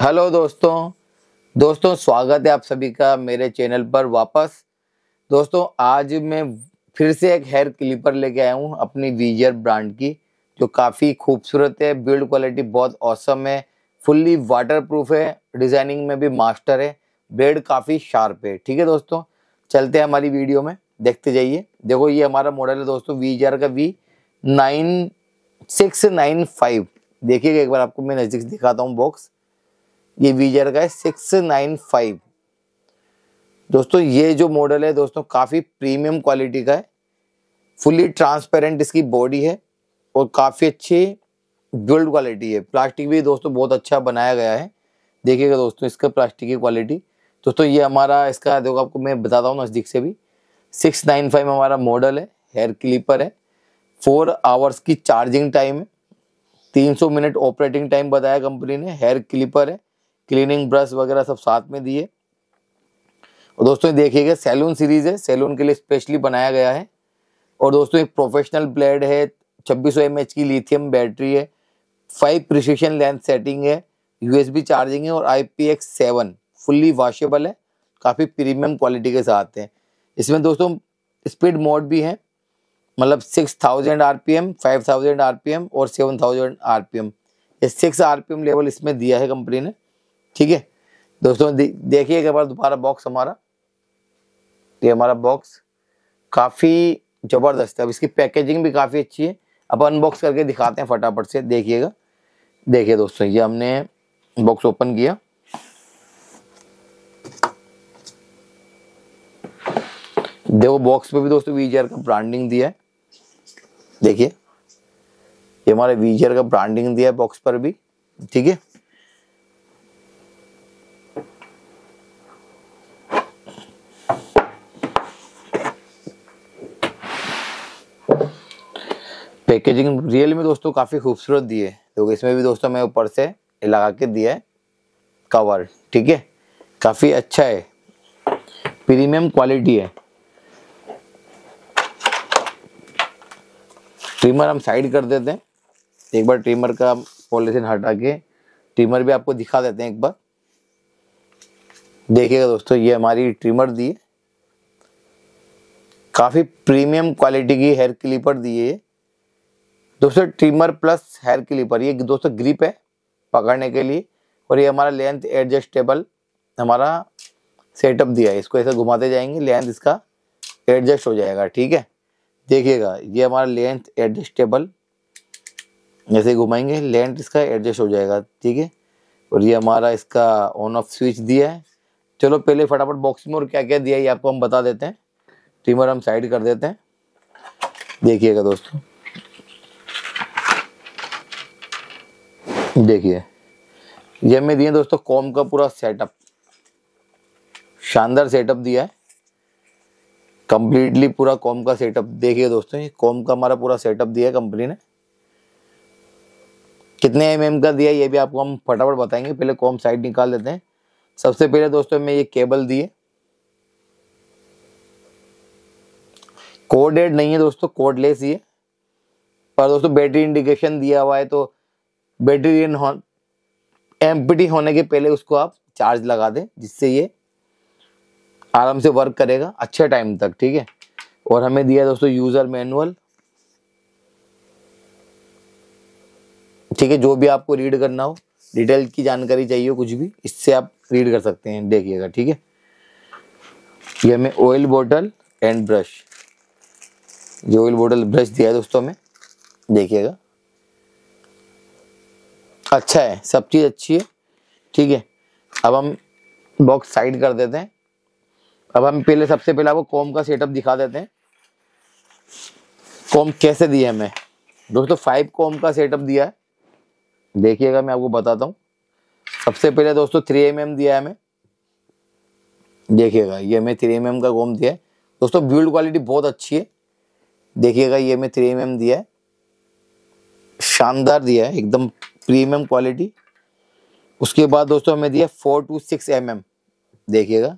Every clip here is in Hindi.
हेलो दोस्तों दोस्तों स्वागत है आप सभी का मेरे चैनल पर वापस दोस्तों आज मैं फिर से एक हेयर क्लिपर लेके आया हूँ अपनी वीजर ब्रांड की जो काफ़ी खूबसूरत है बिल्ड क्वालिटी बहुत औसम है फुल्ली वाटर प्रूफ है डिज़ाइनिंग में भी मास्टर है ब्लेड काफ़ी शार्प है ठीक है दोस्तों चलते हैं हमारी वीडियो में देखते जाइए देखो ये हमारा मॉडल है दोस्तों वीजर का V nine six nine five देखिएगा एक बार आपको मैं नज़दीक दिखाता हूँ बॉक्स ये वीजर का है सिक्स नाइन फाइव दोस्तों ये जो मॉडल है दोस्तों काफ़ी प्रीमियम क्वालिटी का है फुली ट्रांसपेरेंट इसकी बॉडी है और काफ़ी अच्छी बिल्ड क्वालिटी है प्लास्टिक भी दोस्तों बहुत अच्छा बनाया गया है देखिएगा दोस्तों इसका प्लास्टिक की क्वालिटी दोस्तों ये हमारा इसका देखो आपको मैं बताता हूँ नज़दीक से भी सिक्स नाइन फाइव हमारा मॉडल है हेयर क्लिपर है फोर आवर्स की चार्जिंग टाइम है तीन सौ मिनट ऑपरेटिंग टाइम बताया कंपनी ने हेयर क्लिपर है क्लीनिंग ब्रश वगैरह सब साथ में दिए और दोस्तों देखिएगा सैलून सीरीज है सैलून के लिए स्पेशली बनाया गया है और दोस्तों एक प्रोफेशनल ब्लेड है छब्बीस सौ की लिथियम बैटरी है फाइव प्रिसिशन लेंथ सेटिंग है यूएसबी चार्जिंग है और I P X seven fully washable है काफ़ी प्रीमियम क्वालिटी के साथ है इसमें दोस्तों स्पीड मोड भी है मतलब six thousand R P M five thousand R P M और seven thousand R P M ये six R P M level इसमें दिया है कंपनी ने ठीक है दोस्तों देखिए एक बार दोबारा बॉक्स हमारा ये हमारा बॉक्स काफ़ी ज़बरदस्त है अब इसकी पैकेजिंग भी काफ़ी अच्छी है अब अनबॉक्स करके दिखाते हैं फटाफट से देखिएगा देखिए दोस्तों ये हमने बॉक्स ओपन किया देखो बॉक्स पे भी दोस्तों वीजीआर का ब्रांडिंग दिया है देखिए ये हमारे वीजर का ब्रांडिंग दिया है बॉक्स पर भी ठीक है पैकेजिंग रियल में दोस्तों काफ़ी खूबसूरत दी है इसमें भी दोस्तों मैं ऊपर से लगा के दिया है कवर ठीक है काफ़ी अच्छा है प्रीमियम क्वालिटी है ट्रिमर हम साइड कर देते हैं एक बार ट्रिमर का पॉलिथिन हटा के ट्रिमर भी आपको दिखा देते हैं एक बार देखिएगा दोस्तों ये हमारी ट्रिमर दी है काफ़ी प्रीमियम क्वालिटी की हेयर क्लिपर दी है दोस्तों ट्रिमर प्लस हेयर क्लिपर ये दोस्तों ग्रिप है पकड़ने के लिए और ये हमारा लेंथ एडजस्टेबल हमारा सेटअप दिया है इसको ऐसे घुमाते जाएंगे लेंथ इसका एडजस्ट हो जाएगा ठीक है देखिएगा ये हमारा लेंथ एडजस्टेबल जैसे घुमाएंगे लेंथ इसका एडजस्ट हो जाएगा ठीक है और ये हमारा इसका ऑन ऑफ स्विच दिया है चलो पहले फटाफट बॉक्स में और क्या क्या दिया है ये आपको हम बता देते हैं ट्रिमर हम साइड कर देते हैं देखिएगा दोस्तों देखिए ये हमें दिए दोस्तों कॉम का पूरा सेटअप शानदार सेटअप दिया है कंप्लीटली पूरा कॉम का सेटअप देखिए दोस्तों ये कॉम का हमारा पूरा सेटअप दिया है कंपनी ने कितने एम mm का दिया ये भी आपको हम फटाफट बताएंगे पहले कॉम साइड निकाल देते हैं सबसे पहले दोस्तों में ये केबल दिए कोडेड नहीं है दोस्तों कोडलेस ये पर दोस्तों बैटरी इंडिकेशन दिया हुआ है तो बैटरी एम्पटी होने के पहले उसको आप चार्ज लगा दें जिससे ये आराम से वर्क करेगा अच्छे टाइम तक ठीक है और हमें दिया दोस्तों यूजर मैनुअल ठीक है जो भी आपको रीड करना हो डिटेल की जानकारी चाहिए हो कुछ भी इससे आप रीड कर सकते हैं देखिएगा ठीक है ये हमें ऑयल बोतल एंड ब्रश जो ऑयल बोतल ब्रश दिया है दोस्तों हमें देखिएगा अच्छा है सब चीज़ अच्छी है ठीक है अब हम बॉक्स साइड कर देते हैं अब हम पहले सबसे पहले आपको कॉम का सेटअप दिखा देते हैं कॉम कैसे दिए हमें दोस्तों फाइव कॉम का सेटअप दिया है देखिएगा मैं आपको बताता हूँ सबसे पहले दोस्तों थ्री एम एम दिया है हमें देखिएगा ये हमें थ्री एम एम का कॉम दिया है दोस्तों बिल्ड क्वालिटी बहुत अच्छी है देखिएगा ये हमें थ्री एम एम दिया है शानदार दिया है एकदम प्रीमियम क्वालिटी उसके बाद दोस्तों हमें दिया four to six M M देखिएगा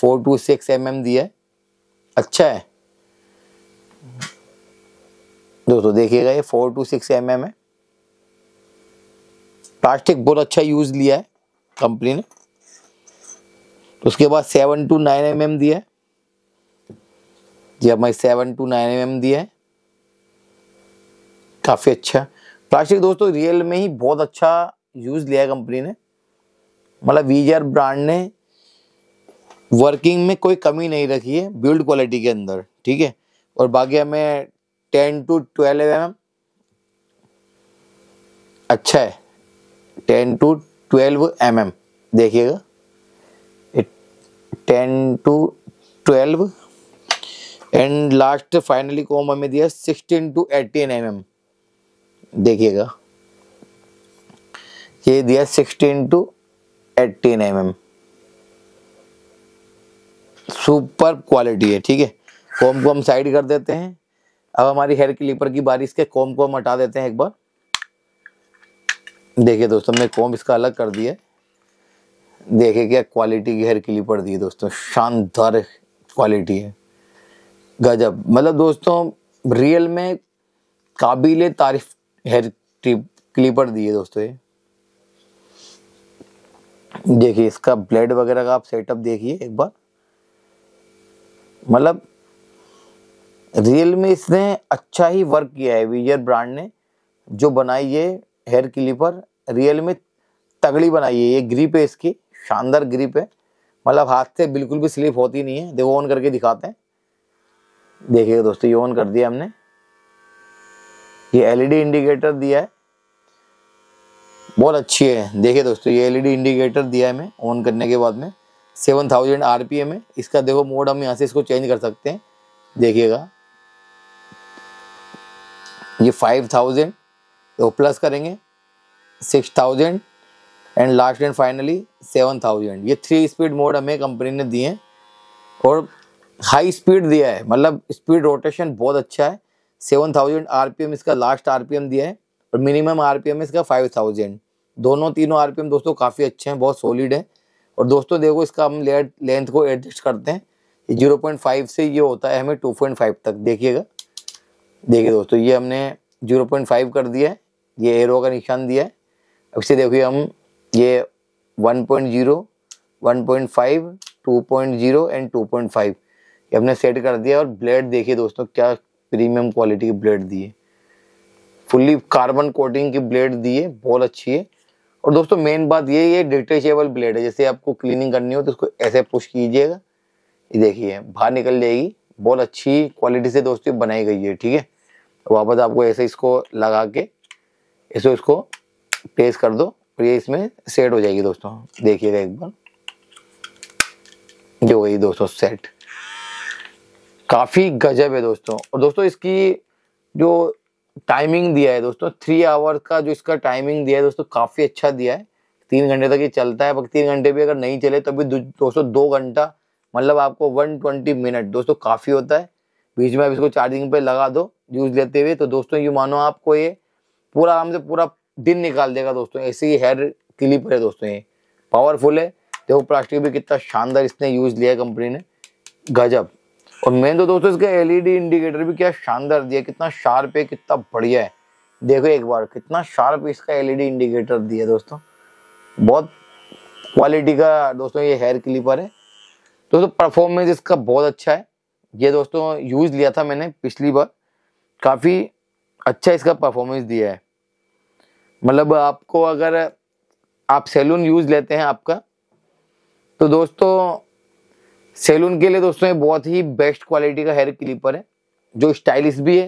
four to six M M दिया है अच्छा है दोस्तों देखिएगा ये four to six M M है प्लास्टिक बहुत अच्छा यूज लिया है कंपनी ने तो उसके बाद seven to nine M M दिया है जी हमारी seven to nine M M दिया है काफ़ी अच्छा प्लास्टिक दोस्तों रियल में ही बहुत अच्छा यूज़ लिया है कंपनी ने मतलब वीजर ब्रांड ने वर्किंग में कोई कमी नहीं रखी है बिल्ड क्वालिटी के अंदर ठीक है और बाकी हमें टेन टू ट्वेल्व एम अच्छा है ten to twelve M M देखिएगा ten to twelve and last finally comb हमें दिया sixteen to eighteen M M देखिएगा ये दिया sixteen to eighteen M M super quality है ठीक है कॉम को हम साइड कर देते हैं अब हमारी हेयर क्लिपर की बारिश के कॉम को हम हटा देते हैं एक बार देखिए दोस्तों हमने कॉम इसका अलग कर दिया देखिए क्या क्वालिटी की हेयर क्लिपर दी दोस्तों शानदार क्वालिटी है गजब मतलब दोस्तों रियल में काबिल तारीफ हेयर क्लिपर दी है दोस्तों ये देखिए इसका ब्लेड वगैरह का आप सेटअप देखिए एक बार मतलब रियल में इसने अच्छा ही वर्क किया है वीजर ब्रांड ने जो बनाई ये हेयर क्लिपर रियल में तगड़ी बनाई है ये ग्रिप है इसकी शानदार ग्रिप है मतलब हाथ से बिल्कुल भी स्लिप होती नहीं है देखो ऑन करके दिखाते हैं देखिएगा दोस्तों ये ऑन कर दिया हमने ये एलईडी इंडिकेटर e दिया है बहुत अच्छी है देखिए दोस्तों ये एलईडी इंडिकेटर e दिया है हमें ऑन करने के बाद में seven thousand R P M है इसका देखो मोड हम यहाँ से इसको चेंज कर सकते हैं देखिएगा ये फाइव थाउजेंड तो प्लस करेंगे six thousand and last and finally seven thousand ये थ्री स्पीड मोड हमें कंपनी ने दिए हैं और हाई स्पीड दिया है मतलब स्पीड रोटेशन बहुत अच्छा है seven thousand R P M इसका लास्ट आर पी एम दिया है और मिनिमम आर पी एम इसका फाइव थाउजेंड दोनों तीनों आर पी एम दोस्तों काफ़ी अच्छे हैं बहुत सॉलिड है और दोस्तों देखो इसका हम लेयर लेंथ को एडजस्ट करते हैं ये जीरो पॉइंट फाइव से ये होता है हमें टू पॉइंट फाइव तक देखिएगा देखिए दोस्तों ये हमने जीरो पॉइंट फाइव कर दिया है ये एरो का निशान दिया है अब इसे देखिए हम ये one point zero one point five two point zero and two point five ये हमने सेट कर दिया और ब्लेड देखिए दोस्तों क्या प्रीमियम क्वालिटी की ब्लेड दी है फुल्ली कार्बन कोटिंग की ब्लेड दी है बहुत अच्छी है और दोस्तों मेन बात ये ये डिटेचेबल ब्लेड है जैसे आपको क्लीनिंग करनी हो तो इसको ऐसे पुश कीजिएगा ये देखिए बाहर निकल जाएगी बहुत अच्छी क्वालिटी से दोस्तों बनाई गई है ठीक है वापस आपको ऐसे इसको लगा के ऐसे इसको प्लेस कर दो और ये इसमें सेट हो जाएगी दोस्तों देखिएगा एक बार जो गई दोस्तों सेट काफ़ी गजब है दोस्तों और दोस्तों इसकी जो टाइमिंग दिया है दोस्तों थ्री आवर का जो इसका टाइमिंग दिया है दोस्तों काफ़ी अच्छा दिया है तीन घंटे तक ये चलता है तीन घंटे भी अगर नहीं चले तो भी दोस्तों दो घंटा मतलब आपको वन ट्वेंटी मिनट दोस्तों काफ़ी होता है बीच में आप इसको चार्जिंग पे लगा दो यूज़ लेते हुए तो दोस्तों ये मानो आपको ये पूरा आराम से पूरा दिन निकाल देगा दोस्तों ऐसे ही हेयर क्लिप है दोस्तों ये पावरफुल है देखो प्लास्टिक भी कितना शानदार इसने यूज़ लिया है कंपनी ने गजब और मैंने तो दोस्तों इसका एलईडी इंडिकेटर भी क्या शानदार दिया कितना शार्प है कितना बढ़िया है देखो एक बार कितना शार्प इसका एलईडी इंडिकेटर e दिया दोस्तों बहुत क्वालिटी का दोस्तों ये हेयर क्लिपर है दोस्तों परफॉर्मेंस इसका बहुत अच्छा है ये दोस्तों यूज़ लिया था मैंने पिछली बार काफ़ी अच्छा इसका परफॉर्मेंस दिया है मतलब आपको अगर आप सैलून यूज़ लेते हैं आपका तो दोस्तों सेलून के लिए दोस्तों ये बहुत ही बेस्ट क्वालिटी का हेयर क्लिपर है जो स्टाइलिश भी है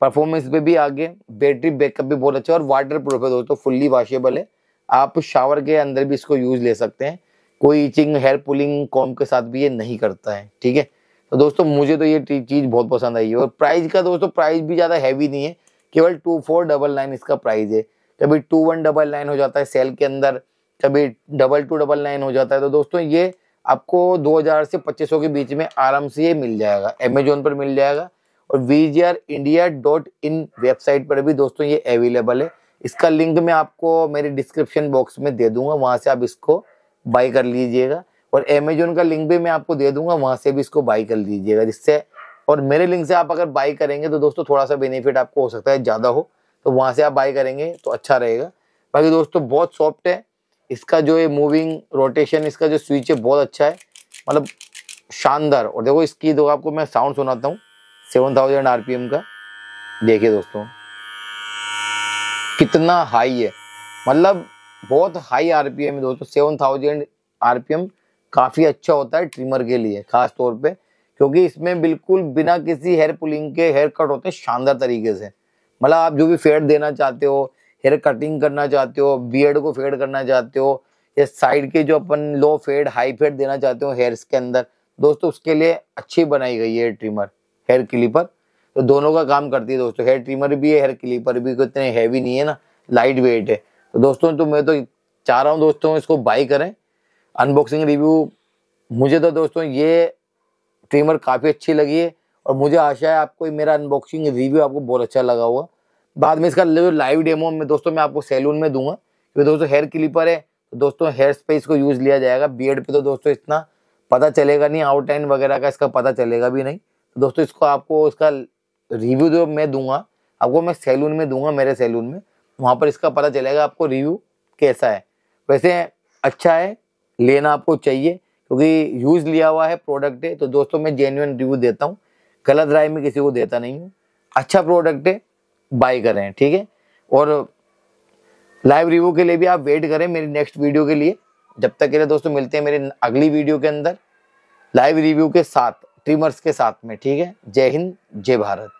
परफॉर्मेंस पे भी आगे बैटरी बैकअप भी बहुत अच्छा है और वाटर प्रूफ है दोस्तों फुल्ली वाशेबल है आप शावर के अंदर भी इसको यूज ले सकते हैं कोई इचिंग हेयर पुलिंग कॉम के साथ भी ये नहीं करता है ठीक है तो दोस्तों मुझे तो ये चीज़ बहुत पसंद आई है और प्राइस का दोस्तों प्राइस भी ज़्यादा हैवी नहीं है केवल टू फोर डबल नाइन इसका प्राइस है कभी टू वन डबल नाइन हो जाता है सेल के अंदर कभी डबल टू डबल नाइन हो जाता है तो दोस्तों ये आपको 2000 से 2500 के बीच में आराम से ये मिल जाएगा अमेजोन पर मिल जाएगा और V G R India dot in website पर भी दोस्तों ये अवेलेबल है इसका लिंक मैं आपको मेरे डिस्क्रिप्शन बॉक्स में दे दूंगा वहाँ से आप इसको बाई कर लीजिएगा और अमेजोन का लिंक भी मैं आपको दे दूंगा वहाँ से भी इसको बाई कर लीजिएगा जिससे और मेरे लिंक से आप अगर बाई करेंगे तो दोस्तों थोड़ा सा बेनिफिट आपको हो सकता है ज़्यादा हो तो वहाँ से आप बाई करेंगे तो अच्छा रहेगा बाकी दोस्तों बहुत सॉफ्ट है इसका जो ये मूविंग रोटेशन इसका जो स्विच है बहुत अच्छा है मतलब शानदार और देखो इसकी दो तो आपको मैं साउंड सुनाता हूँ सेवन थाउजेंड आर का देखिए दोस्तों कितना हाई है मतलब बहुत हाई आर पी एम है दोस्तों seven thousand R P M काफ़ी अच्छा होता है ट्रिमर के लिए खास तौर पे क्योंकि इसमें बिल्कुल बिना किसी हेयर पुलिंग के हेयर कट होते हैं शानदार तरीके से मतलब आप जो भी फेड देना चाहते हो हेयर कटिंग करना चाहते हो बियर्ड को फेड करना चाहते हो या साइड के जो अपन लो फेड हाई फेड देना चाहते हो हेयर्स के अंदर दोस्तों उसके लिए अच्छी बनाई गई है ट्रिमर हेयर क्लिपर तो दोनों का काम करती है दोस्तों हेयर ट्रिमर भी है हेयर क्लिपर भी इतने हैवी नहीं है ना लाइट वेट है तो दोस्तों तो मैं तो चाह रहा हूँ दोस्तों इसको बाई करें अनबॉक्सिंग रिव्यू मुझे तो दोस्तों ये ट्रिमर काफ़ी अच्छी लगी है और मुझे आशा है आपको मेरा अनबॉक्सिंग रिव्यू आपको बहुत अच्छा लगा होगा बाद में इसका लाइव डेमो में दोस्तों मैं आपको सैलून में दूंगा क्योंकि दोस्तों हेयर क्लिपर है तो दोस्तों हेयर स्पेस को यूज़ लिया जाएगा बियड पे तो दोस्तों इतना पता चलेगा नहीं आउटलाइन वगैरह का इसका पता चलेगा भी नहीं तो दोस्तों इसको आपको इसका रिव्यू जो मैं दूंगा आपको मैं सैलून में दूंगा मेरे सैलून में वहाँ पर इसका पता चलेगा आपको रिव्यू कैसा है वैसे अच्छा है लेना आपको चाहिए क्योंकि यूज़ लिया हुआ है प्रोडक्ट है तो दोस्तों मैं जेन्यून रिव्यू देता हूँ गलत राय में किसी को देता नहीं हूँ अच्छा प्रोडक्ट है बाय करें ठीक है और लाइव रिव्यू के लिए भी आप वेट करें मेरी नेक्स्ट वीडियो के लिए जब तक के लिए दोस्तों मिलते हैं मेरी अगली वीडियो के अंदर लाइव रिव्यू के साथ ट्रिमर्स के साथ में ठीक है जय हिंद जय भारत